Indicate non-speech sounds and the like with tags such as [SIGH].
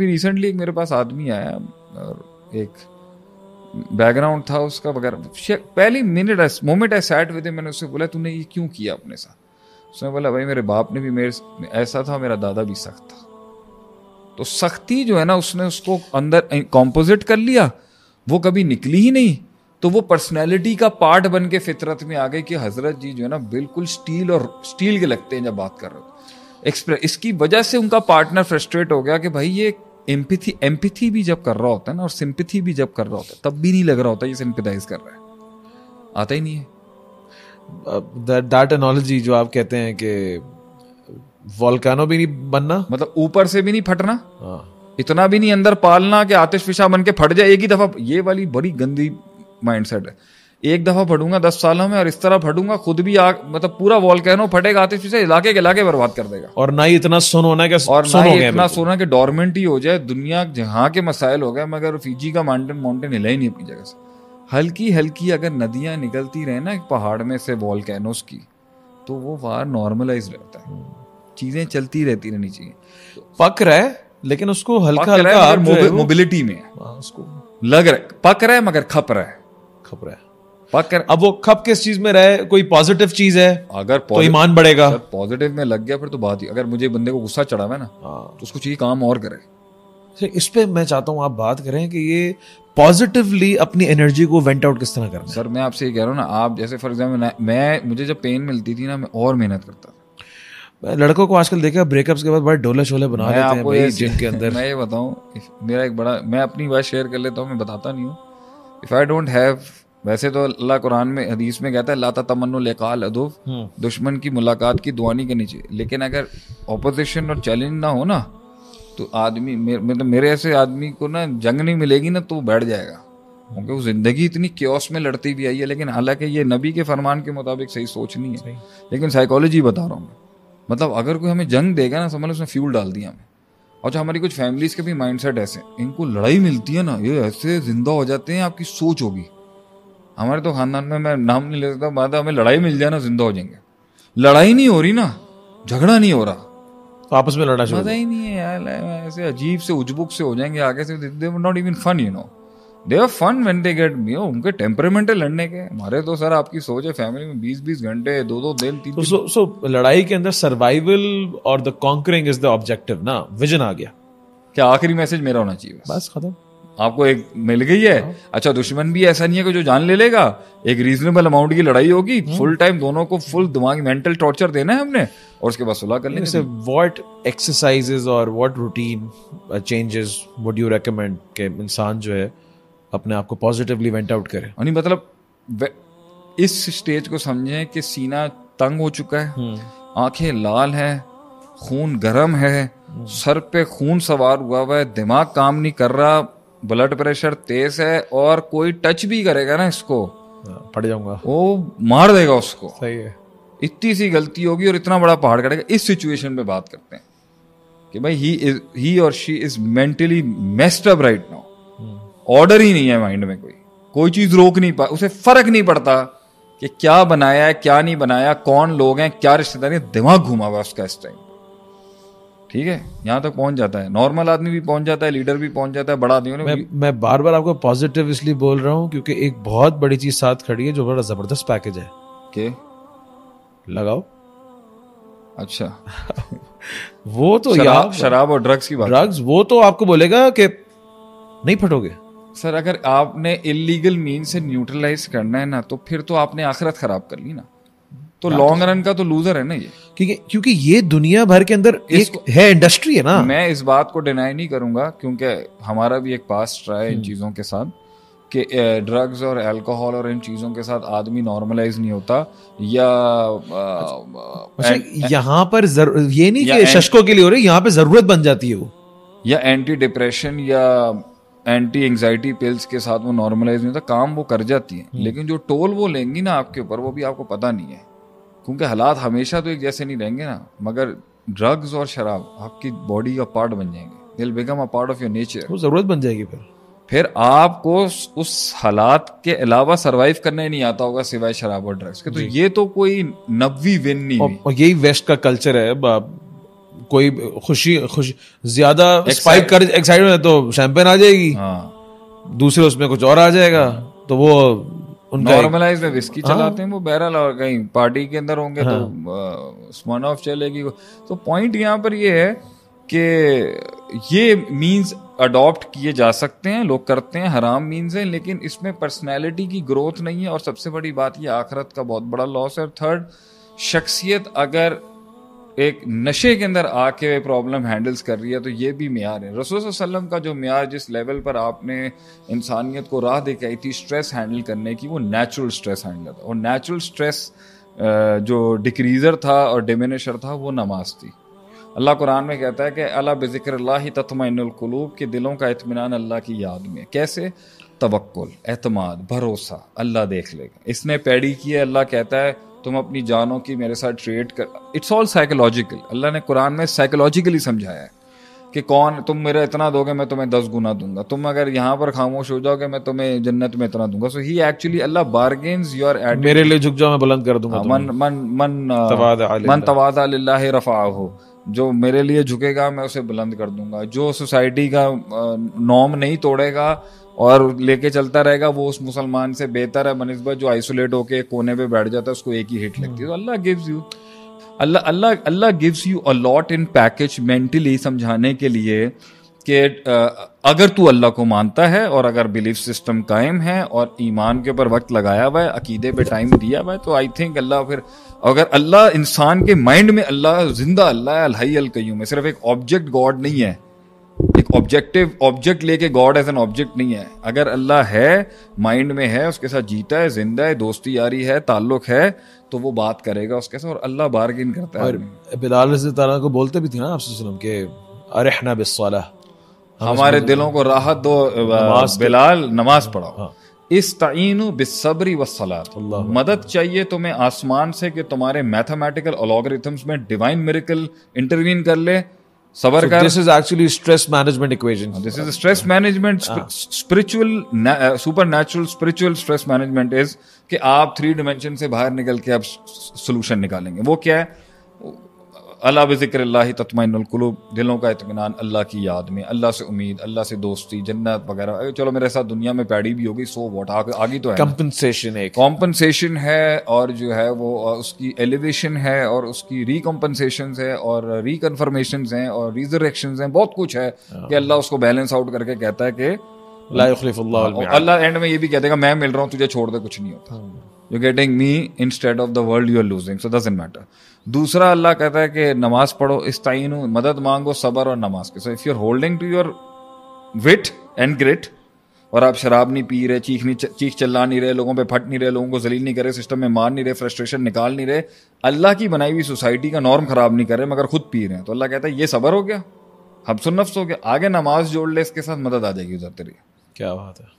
अभी रिसेंटली एक मेरे पास आदमी आया और एक बैकग्राउंड था उसका वगैरह पहली minute moment I sat with मैंने उससे बोला तूने ये क्यों किया अपने साथ उसने बोला भाई मेरे बाप ने भी मेरे ऐसा था मेरा दादा भी सख्त था तो सख्ती जो है ना उसने उसको अंदर कॉम्पोजिट कर लिया वो कभी निकली ही नहीं तो वो पर्सनैलिटी का पार्ट बन के फितरत में आ गई कि हजरत जी जो है ना बिल्कुल स्टील और स्टील के लगते हैं जब बात कर रहे हो एक्सप्रेस इसकी वजह से उनका पार्टनर फ्रस्ट्रेट हो गया कि भाई ये एम्पथी एम्पथी भी जब कर रहा होता है ना और सिंपथी भी जब कर रहा होता है तब भी नहीं लग रहा होता ये सिंपथाइज कर रहा है आता ही नहीं है दैट एनोलॉजी जो आप कहते हैं कि वॉल्कानो भी नहीं बनना मतलब ऊपर से भी नहीं फटना हाँ। इतना भी नहीं अंदर पालना कि आतिश फिशा बन के फट जाए एक ही दफा ये वाली बड़ी गंदी माइंडसेट है एक दफा फटूंगा दस सालों में और इस तरह फटूंगा खुद भी आ, मतलब पूरा वॉल कहनो फटेगा आतिश से इलाके के इलाके बर्बाद कर देगा और ना ही इतना सुन होना कि और सुन ना ही इतना सोना कि डोरमेंट ही हो जाए दुनिया जहाँ के मसाइल हो गए मगर फीजी का माउंटेन माउंटेन हिला ही नहीं अपनी जगह से हल्की हल्की अगर नदियां निकलती रहे ना पहाड़ में से वॉल कैनोस की तो वो वार नॉर्मलाइज रहता है चीज़ें चलती रहती रहनी चाहिए पक रहा है लेकिन उसको हल्का हल्का मोबिलिटी में हाँ, उसको लग रहा है पक रहा है मगर खप रहा है खप रहा है पकड़ अब वो खप किस चीज में रहे कोई पॉजिटिव चीज है अगर तो ईमान बढ़ेगा पॉजिटिव में लग गया फिर तो बात ही अगर मुझे बंदे को गुस्सा चढ़ा हुआ ना हाँ। तो उसको चाहिए काम और करे इस पे मैं चाहता हूँ आप बात करें कि ये पॉजिटिवली अपनी एनर्जी को वेंट आउट किस तरह करें सर मैं आपसे ये कह रहा हूँ ना आप जैसे फॉर एग्जाम्पल मैं मुझे जब पेन मिलती थी ना मैं और मेहनत करता लड़कों को आजकल देखा ब्रेकअप्स के बाद बड़े डोले शोले बना देते हैं ये जिम के [LAUGHS] अंदर मैं ये बताऊँ मेरा एक बड़ा मैं अपनी बात शेयर कर लेता हूँ मैं बताता नहीं हूँ इफ़ आई डोंट हैव वैसे तो अल्लाह कुरान में हदीस में कहता है लाता तमन्नो लेकाल अदुफ हम्म। दुश्मन की मुलाकात की दुआनी के नीचे लेकिन अगर ऑपोजिशन और चैलेंज ना हो ना तो आदमी मतलब मेरे, तो, मेरे ऐसे आदमी को ना जंग नहीं मिलेगी ना तो वो बैठ जाएगा क्योंकि वो ज़िंदगी इतनी क्योस में लड़ती भी आई है लेकिन हालांकि ये नबी के फरमान के मुताबिक सही सोच नहीं है लेकिन साइकोलॉजी बता रहा हूँ मैं मतलब अगर कोई हमें जंग देगा ना समझ उसने फ्यूल डाल दिया हमें और जो हमारी कुछ फैमिलीज़ के भी माइंडसेट ऐसे इनको लड़ाई मिलती है ना ये ऐसे ज़िंदा हो जाते हैं आपकी सोच होगी हमारे तो खानदान में मैं नाम नहीं ले सकता बात हमें लड़ाई मिल जाए ना जिंदा हो जाएंगे लड़ाई नहीं हो रही ना झगड़ा नहीं हो रहा तो आपस में लड़ा मजा ही नहीं है यार ऐसे अजीब से उजबुक से हो जाएंगे आगे से they not even fun you know they are fun when they get me उनके टेम्परेमेंट है लड़ने के हमारे तो सर आपकी सोच है फैमिली में बीस बीस घंटे दो दो दिन तीन सो सो लड़ाई के अंदर सर्वाइवल और the conquering is the objective ना विजन आ गया क्या आखिरी मैसेज मेरा होना चाहिए बस खत्म आपको एक मिल गई है अच्छा दुश्मन भी ऐसा नहीं है कि जो जान ले लेगा एक रीजनेबल अमाउंट की लड़ाई होगी फुल टाइम हम्म। दोनों को फुल दिमाग मेंटल टॉर्चर देना है हमने और उसके बाद सुलह कर लेंगे व्हाट एक्सरसाइजेस और what routine changes would you recommend के इंसान जो है अपने आप को पॉजिटिवली वेंट आउट करे यानी मतलब इस स्टेज को समझें कि सीना तंग हो चुका है हम्म। आंखें लाल हैं खून गर्म है हम्म। सर पे खून सवार हुआ हुआ है दिमाग काम नहीं कर रहा ब्लड प्रेशर तेज है और कोई टच भी करेगा ना इसको हाँ, पड़ जाऊंगा वो मार देगा उसको सही है इतनी सी गलती होगी और इतना बड़ा पहाड़ कटेगा इस सिचुएशन में बात करते हैं कि भाई ही इज ही और she is mentally messed up right now order ही नहीं है माइंड में कोई कोई चीज रोक नहीं पा उसे फर्क नहीं पड़ता कि क्या बनाया है क्या नहीं बनाया कौन लोग हैं क्या रिश्तेदारी दिमाग घुमा हुआ उसका इस टाइम ठीक है यहाँ तक पहुंच जाता है नॉर्मल आदमी भी पहुंच जाता है लीडर भी पहुंच जाता है बड़ा आदमी मैं, मैं बार बार आपको पॉजिटिव इसलिए बोल रहा हूँ क्योंकि एक बहुत बड़ी चीज साथ खड़ी है जो बड़ा जबरदस्त पैकेज है के लगाओ अच्छा [LAUGHS] वो तो शराब, यार शराब और ड्रग्स की बात ड्रग्स वो तो आपको बोलेगा कि नहीं फटोगे सर अगर आपने इलीगल मीन से न्यूट्रलाइज करना है ना तो फिर तो आपने आखिरत खराब कर ली ना तो लॉन्ग रन का तो लूजर है ना ये क्योंकि क्योंकि ये दुनिया भर के अंदर एक है इंडस्ट्री है ना मैं इस बात को डिनाई नहीं करूंगा क्योंकि हमारा भी एक पास रहा है इन हम्म। चीज़ों के साथ कि ड्रग्स और अल्कोहल और इन चीज़ों के साथ आदमी नॉर्मलाइज नहीं होता या अच्छा, अच्छा, यहाँ पर ये नहीं कि शशकों के लिए हो रही यहाँ पे ज़रूरत बन जाती है वो या एंटी डिप्रेशन या एंटी एंग्जाइटी पिल्स के साथ वो नॉर्मलाइज नहीं होता काम वो कर जाती है हम्म। लेकिन जो टोल वो लेंगी ना आपके ऊपर वो भी आपको पता नहीं है क्योंकि हालात हमेशा तो एक जैसे नहीं रहेंगे ना मगर ड्रग्स और शराब आपकी बॉडी का पार्ट बन जाएंगे दिल become a part of your nature वो जरूरत बन जाएगी फिर फिर आपको उस हालात के अलावा सरवाइव करने नहीं आता होगा सिवाय शराब और ड्रग्स के तो ये तो कोई नबी विन नहीं और, और यही वेस्ट का कल्चर है कोई खुशी खुश ज्यादा स्पाइक कर एक्साइटमेंट तो शैंपेन आ जाएगी हाँ दूसरे उसमें कुछ और आ जाएगा हाँ। तो वो नॉर्मलाइज में विस्की चलाते हैं वो बहरहाल और कहीं पार्टी के अंदर होंगे तो, हाँ। तो स्मन ऑफ चलेगी तो पॉइंट यहाँ पर ये है कि ये मींस अडॉप्ट किए जा सकते हैं लोग करते हैं हराम मींस हैं लेकिन इसमें पर्सनैलिटी की ग्रोथ नहीं है और सबसे बड़ी बात ये आखरत का बहुत बड़ा लॉस है और थर्ड शख्सियत अगर एक नशे के अंदर आके प्रॉब्लम हैंडल्स कर रही है तो ये भी मैार है रसूल वसल्लम का जो मैार जिस लेवल पर आपने इंसानियत को राह दिखाई थी स्ट्रेस हैंडल करने की वो नेचुरल स्ट्रेस हैंडलर था और नेचुरल स्ट्रेस जो डिक्रीज़र था और डिमिनिशर था वो नमाज थी अल्लाह कुरान में कहता है कि अला बिक्र ही ततमिनकलूब के दिलों का इतमान अल्लाह की याद में कैसे तवक्ल अतमाद भरोसा अल्लाह देख लेगा इसने पैड़ी किया अल्लाह कहता है तुम अपनी जानों की मेरे साथ ट्रेड कर इट्स ऑल साइकोलॉजिकल अल्लाह ने कुरान में साइकोलॉजिकली समझाया है कि कौन तुम मेरा इतना दोगे मैं तुम्हें दस गुना दूंगा तुम अगर यहाँ पर खामोश हो जाओगे मैं तुम्हें जन्नत में इतना दूंगा so he actually Allah bargains your मेरे लिए झुक जाओ मैं बुलंद कर दूंगा हाँ, मन मन मन तवादा मन तवादा रफा हो जो मेरे लिए झुकेगा मैं उसे बुलंद कर दूंगा जो सोसाइटी का नॉर्म नहीं तोड़ेगा और लेके चलता रहेगा वो उस मुसलमान से बेहतर है बनस्बत जो आइसोलेट होके कोने पे बैठ जाता है उसको एक ही हिट हम्म। लगती है Allah gives you Allah Allah Allah gives you a lot in package mentally समझाने के लिए कि अगर तू अल्लाह को मानता है और अगर बिलीफ सिस्टम कायम है और ईमान के ऊपर वक्त लगाया हुआ है अकीदे पे टाइम दिया हुआ है तो आई थिंक अल्लाह फिर अगर अल्लाह इंसान के माइंड में अल्लाह जिंदा अल्लाह अलहई अलकयूम है सिर्फ एक ऑब्जेक्ट गॉड नहीं है एक ऑब्जेक्टिव ऑब्जेक्ट लेके गॉड एज एन ऑब्जेक्ट नहीं है अगर अल्लाह है माइंड में है उसके साथ जीता है जिंदा है दोस्ती यारी है ताल्लुक है तो वो बात करेगा उसके साथ और अल्लाह बारगिन करता है बिलाल को बोलते भी थे ना आपके अरेहना बिस्वाला हमारे दिलों को राहत दो बिलाल नमाज हाँ। पढ़ाओ इस तयन बेसब्री व सलात मदद चाहिए तुम्हें आसमान से कि तुम्हारे मैथमेटिकल अलॉगरिथम्स में डिवाइन मेरिकल इंटरवीन कर ले सबर कर this is actually stress management equation this is stress management spiritual supernatural spiritual stress management is कि आप थ्री डिमेंशन से बाहर निकल के आप सोल्यूशन निकालेंगे वो क्या है अला बिक्र ततमिनकलूब दिलों का इतमान अल्लाह की याद में अल्लाह से उम्मीद अल्लाह से दोस्ती जन्नत वगैरह चलो मेरे साथ दुनिया में पैड़ी भी होगी सो वॉट आगे आगे तो है कॉम्पनसेशन है कॉम्पनसेशन है और जो है वो उसकी एलिवेशन है और उसकी रिकम्पनसेशन है और रिकन्फर्मेशन है और रिजरेक्शन है बहुत कुछ है कि हाँ। अल्लाह उसको बैलेंस आउट करके कहता है कि हाँ, अल्लाह एंड में ये भी कहते मैं मिल रहा हूँ तुझे छोड़ दे कुछ नहीं होता you getting me stayed of the world you are losing so matter दूसरा अल्लाह कहता है कि नमाज पढ़ो इस ताइन मदद मांगो सबर और नमाज के so if you are holding to your wit and grit और आप शराब नहीं पी रहे चीख नहीं चीख चिल्ला नहीं रहे लोगों पे फट नहीं रहे लोगों को जलील नहीं कर रहे सिस्टम में मार नहीं रहे फ्रस्ट्रेशन निकाल नहीं रहे अल्लाह की बनाई हुई सोसाइटी का नॉर्म खराब नहीं कर रहे मगर खुद पी रहे हैं तो अल्लाह कहता है ये सबर हो गया सुनफ्स हो गया आगे नमाज जोड़ ले इसके साथ मदद आ जाएगी उधर तेरी क्या बात है